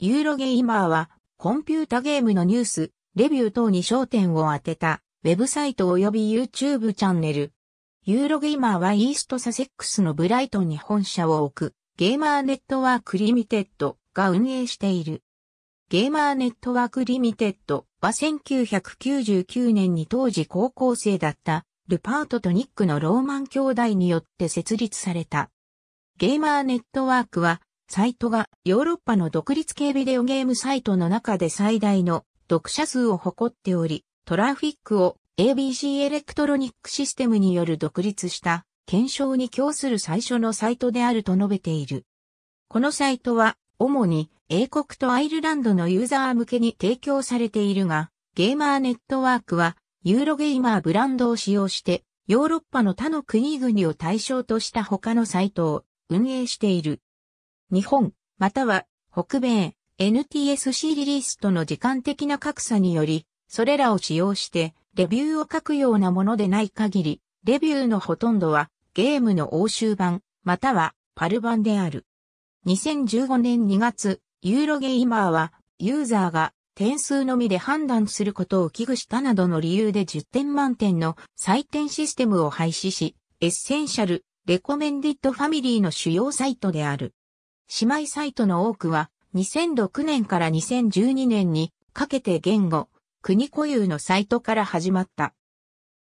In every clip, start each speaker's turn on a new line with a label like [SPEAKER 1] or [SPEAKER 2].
[SPEAKER 1] ユーロゲイマーは、コンピュータゲームのニュース、レビュー等に焦点を当てた、ウェブサイト及び YouTube チャンネル。ユーロゲイマーはイーストサセックスのブライトンに本社を置く、ゲーマーネットワークリミテッドが運営している。ゲーマーネットワークリミテッドは1999年に当時高校生だった、ルパートとニックのローマン兄弟によって設立された。ゲーマーネットワークは、サイトがヨーロッパの独立系ビデオゲームサイトの中で最大の読者数を誇っており、トラフィックを ABC エレクトロニックシステムによる独立した検証に供する最初のサイトであると述べている。このサイトは主に英国とアイルランドのユーザー向けに提供されているが、ゲーマーネットワークはユーロゲーマーブランドを使用してヨーロッパの他の国々を対象とした他のサイトを運営している。日本、または北米、NTSC リリースとの時間的な格差により、それらを使用してレビューを書くようなものでない限り、レビューのほとんどはゲームの欧州版、またはパル版である。2015年2月、ユーロゲイマーは、ユーザーが点数のみで判断することを危惧したなどの理由で10点満点の採点システムを廃止し、エッセンシャル、レコメンディットファミリーの主要サイトである。姉妹サイトの多くは2006年から2012年にかけて言語、国固有のサイトから始まった。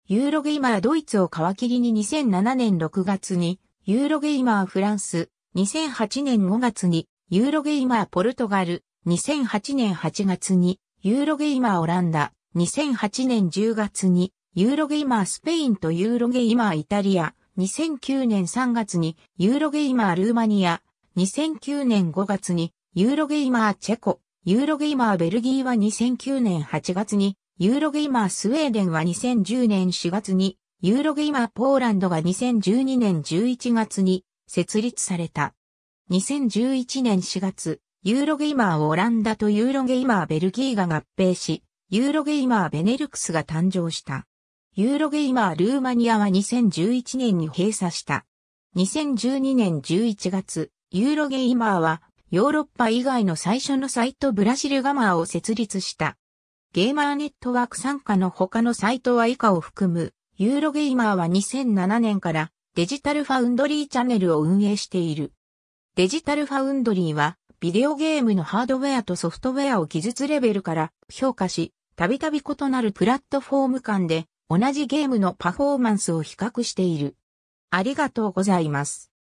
[SPEAKER 1] ユーロゲイマードイツを皮切りに2007年6月にユーロゲイマーフランス、2008年5月にユーロゲイマーポルトガル、2008年8月にユーロゲイマーオランダ、2008年10月にユーロゲイマースペインとユーロゲイマーイタリア、2009年3月にユーロゲイマールーマニア、2009年5月にユーロゲイマーチェコ、ユーロゲイマーベルギーは2009年8月に、ユーロゲイマースウェーデンは2010年4月に、ユーロゲイマーポーランドが2012年11月に設立された。2011年4月、ユーロゲイマーオランダとユーロゲイマーベルギーが合併し、ユーロゲイマーベネルクスが誕生した。ユーロゲイマールーマニアは2011年に閉鎖した。2012年11月、ユーロゲイマーは、ヨーロッパ以外の最初のサイトブラジルガマーを設立した。ゲーマーネットワーク参加の他のサイトは以下を含む、ユーロゲイマーは2007年からデジタルファウンドリーチャンネルを運営している。デジタルファウンドリーは、ビデオゲームのハードウェアとソフトウェアを技術レベルから評価し、たびたび異なるプラットフォーム間で同じゲームのパフォーマンスを比較している。ありがとうございます。